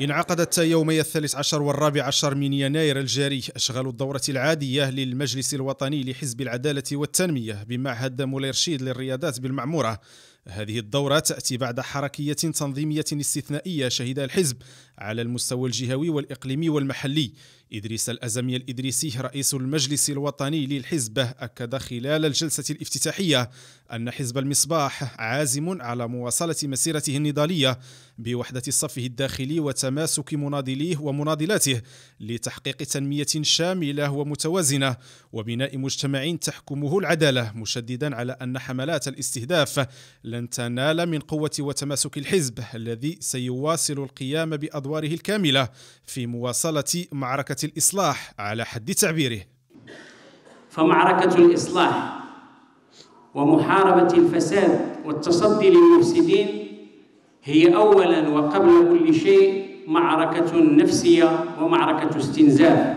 انعقدت يومي الثالث عشر والرابع عشر من يناير الجاري أشغال الدورة العادية للمجلس الوطني لحزب العدالة والتنمية بمعهد مولاي رشيد للرياضات بالمعمورة هذه الدورة تأتي بعد حركية تنظيمية استثنائية شهدها الحزب على المستوى الجهوي والإقليمي والمحلي إدريس الأزمي الإدريسي رئيس المجلس الوطني للحزب أكد خلال الجلسة الافتتاحية أن حزب المصباح عازم على مواصلة مسيرته النضالية بوحدة صفه الداخلي وتماسك مناضليه ومناضلاته لتحقيق تنمية شاملة ومتوازنة وبناء مجتمع تحكمه العدالة مشددا على أن حملات الاستهداف لن لن تنال من قوة وتماسك الحزب الذي سيواصل القيام بأدواره الكاملة في مواصلة معركة الإصلاح على حد تعبيره فمعركة الإصلاح ومحاربة الفساد والتصدي للمفسدين هي أولا وقبل كل شيء معركة نفسية ومعركة استنزاف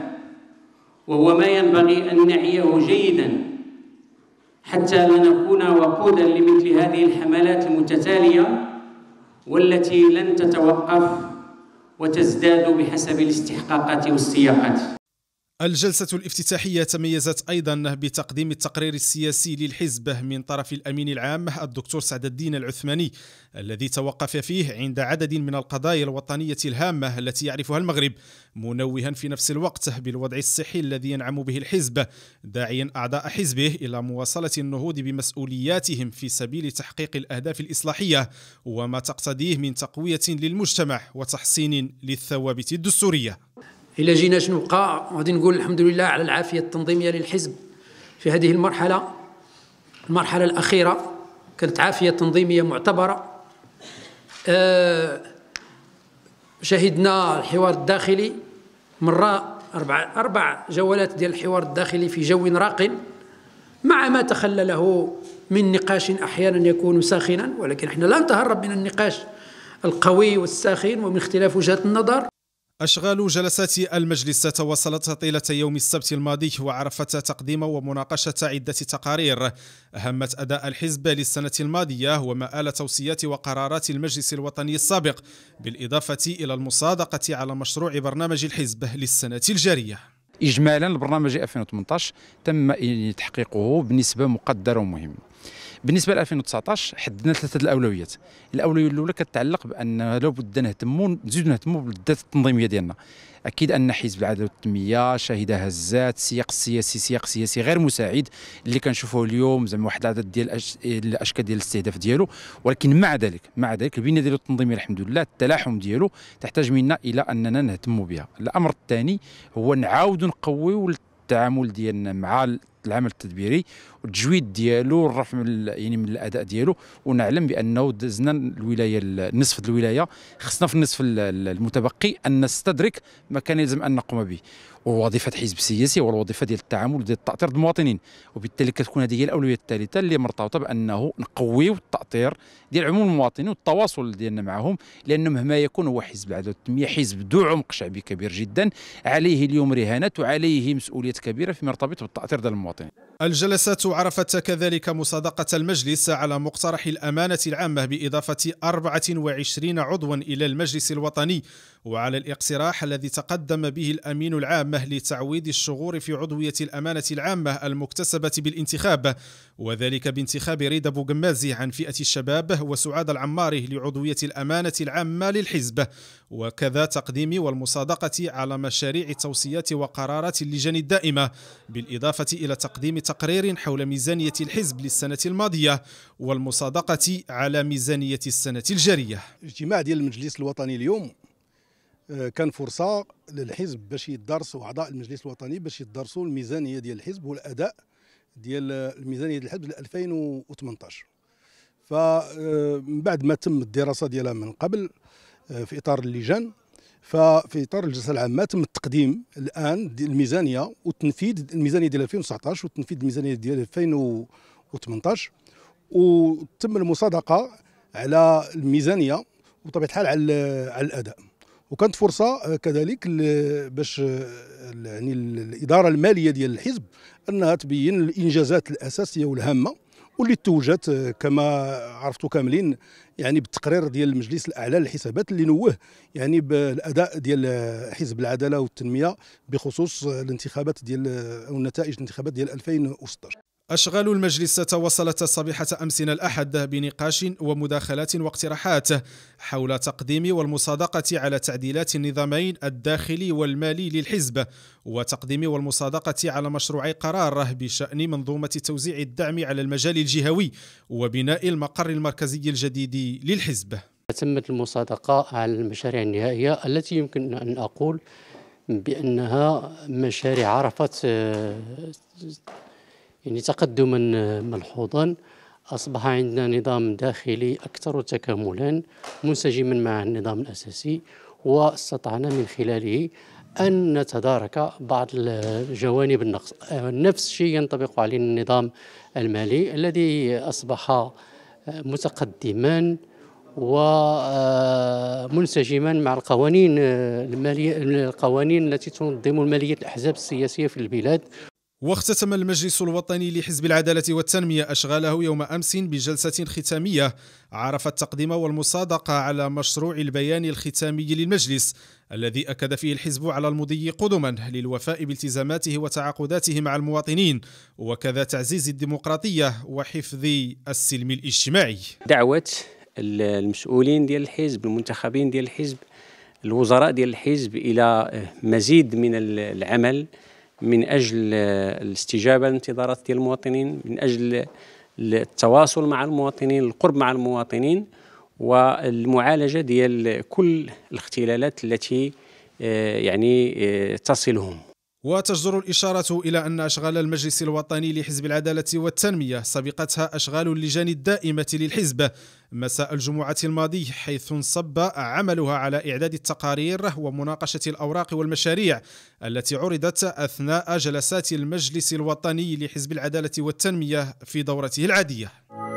وهو ما ينبغي أن نعيه جيدا حتى لا نكون وقودا لمثل هذه الحملات المتتاليه والتي لن تتوقف وتزداد بحسب الاستحقاقات والسياقات الجلسة الافتتاحية تميزت أيضا بتقديم التقرير السياسي للحزب من طرف الأمين العام الدكتور سعد الدين العثماني الذي توقف فيه عند عدد من القضايا الوطنية الهامة التي يعرفها المغرب منوها في نفس الوقت بالوضع الصحي الذي ينعم به الحزب داعيا أعضاء حزبه إلى مواصلة النهوض بمسؤولياتهم في سبيل تحقيق الأهداف الإصلاحية وما تقتضيه من تقوية للمجتمع وتحصين للثوابت الدستورية إلا جينا شنو بقى غادي نقول الحمد لله على العافية التنظيمية للحزب في هذه المرحلة المرحلة الأخيرة كانت عافية تنظيمية معتبرة آه، شهدنا الحوار الداخلي مرة أربع, أربع جولات ديال الحوار الداخلي في جو راق مع ما تخلله من نقاش أحيانا يكون ساخنا ولكن احنا لا نتهرب من النقاش القوي والساخن ومن اختلاف وجهات النظر أشغال جلسات المجلس تواصلت طيلة يوم السبت الماضي وعرفت تقديم ومناقشة عدة تقارير أهمت أداء الحزب للسنة الماضية وما آل توصيات وقرارات المجلس الوطني السابق بالإضافة إلى المصادقة على مشروع برنامج الحزب للسنة الجارية إجمالا البرنامج 2018 تم تحقيقه بنسبة مقدرة ومهمة بالنسبه ل 2019 حددنا ثلاثه الاولويات الاولويه الاولى كتعلق بان لابد نهتموا نزيدوا نهتموا بالذات التنظيميه ديالنا اكيد ان حزب العداله والتنميه شهد هزات السياق السياسي سياق سياسي غير مساعد اللي كنشوفوه اليوم زعما واحد العدد ديال الأش... الاشكال ديال الاستهداف ديالو ولكن مع ذلك مع ذلك البنيه ديالو التنظيميه الحمد لله التلاحم ديالو تحتاج منا الى اننا نهتموا بها الامر الثاني هو نعاودوا نقويو التعامل ديالنا مع العمل التدبيري والتجويد ديالو الرفع من يعني من الاداء ديالو ونعلم بانه دزنا الولايه ديال الولايه خصنا في النصف المتبقي ان نستدرك ما كان يلزم ان نقوم به ووظيفه حزب سياسي هو الوظيفه ديال التعامل ديال التاطير المواطنين وبالتالي كتكون هذه هي الاولويه الثالثه اللي مرتبطه بانه نقويو التاطير ديال عموم المواطنين والتواصل ديالنا معهم لانه مهما يكون هو حزب العداله والتنميه حزب ذو عمق شعبي كبير جدا عليه اليوم رهانات وعليه مسؤوليات كبيره فيما يرتبط بالتاطير ديال المواطنين الجلسات عرفت كذلك مصادقة المجلس على مقترح الأمانة العامة بإضافة 24 عضوا إلى المجلس الوطني وعلى الاقتراح الذي تقدم به الأمين العامة لتعويض الشغور في عضوية الأمانة العامة المكتسبة بالانتخاب وذلك بانتخاب رضا بوغمازي عن فئة الشباب وسعاد العماري لعضوية الأمانة العامة للحزب وكذا تقديم والمصادقة على مشاريع توصيات وقرارات اللجان الدائمة بالإضافة إلى تقديم تقرير حول ميزانية الحزب للسنة الماضية والمصادقة على ميزانية السنة الجارية الاجتماع ديال المجلس الوطني اليوم آه، كان فرصه للحزب باش يدرسوا اعضاء المجلس الوطني باش يدرسوا الميزانيه ديال الحزب والاداء ديال الميزانيه ديال الحزب ل 2018 فمن بعد ما تم الدراسه ديالها من قبل آه، في اطار اللجان ففي اطار الجلسه العامه تم التقديم الان الميزانيه وتنفيذ الميزانيه ديال 2019 وتنفيذ الميزانيه ديال 2018 وتم المصادقه على الميزانيه وبطبيعه الحال على الاداء وكانت فرصه آه، كذلك باش آه، يعني الاداره الماليه ديال الحزب انها تبين الانجازات الاساسيه والهامه واللي توجت آه، كما عرفتوا كاملين يعني بالتقرير ديال المجلس الاعلى للحسابات اللي نوه يعني بالاداء ديال حزب العداله والتنميه بخصوص الانتخابات ديال او نتائج الانتخابات ديال 2016 أشغال المجلس تواصلت صبيحة أمسنا الأحد بنقاش ومداخلات واقتراحات حول تقديم والمصادقة على تعديلات النظامين الداخلي والمالي للحزب وتقديم والمصادقة على مشروع قرار بشأن منظومة توزيع الدعم على المجال الجهوي وبناء المقر المركزي الجديد للحزب تمت المصادقة على المشاريع النهائية التي يمكن أن أقول بأنها مشاريع عرفت آه، يعني تقدما ملحوظا أصبح عندنا نظام داخلي أكثر تكاملا منسجما مع النظام الأساسي واستطعنا من خلاله أن نتدارك بعض جوانب النقص نفس الشيء ينطبق عليه النظام المالي الذي أصبح متقدما ومنسجما آه، مع القوانين المالية القوانين التي تنظم مالية الأحزاب السياسية في البلاد واختتم المجلس الوطني لحزب العدالة والتنمية أشغاله يوم أمس بجلسة ختامية عرفت التقديم والمصادقة على مشروع البيان الختامي للمجلس الذي أكد فيه الحزب على المضي قدما للوفاء بالتزاماته وتعاقداته مع المواطنين وكذا تعزيز الديمقراطية وحفظ السلم الاجتماعي دعوة المسؤولين ديال الحزب المنتخبين ديال الحزب الوزراء ديال الحزب إلى مزيد من العمل من اجل آه، الاستجابه لانتظارات ديال المواطنين من اجل آه، التواصل مع المواطنين القرب مع المواطنين والمعالجه ديال كل الاختلالات التي آه، يعني تصلهم وتجدر الإشارة إلى أن أشغال المجلس الوطني لحزب العدالة والتنمية سبقتها أشغال اللجان الدائمة للحزب مساء الجمعة الماضي حيث انصب عملها على إعداد التقارير ومناقشة الأوراق والمشاريع التي عرضت أثناء جلسات المجلس الوطني لحزب العدالة والتنمية في دورته العادية.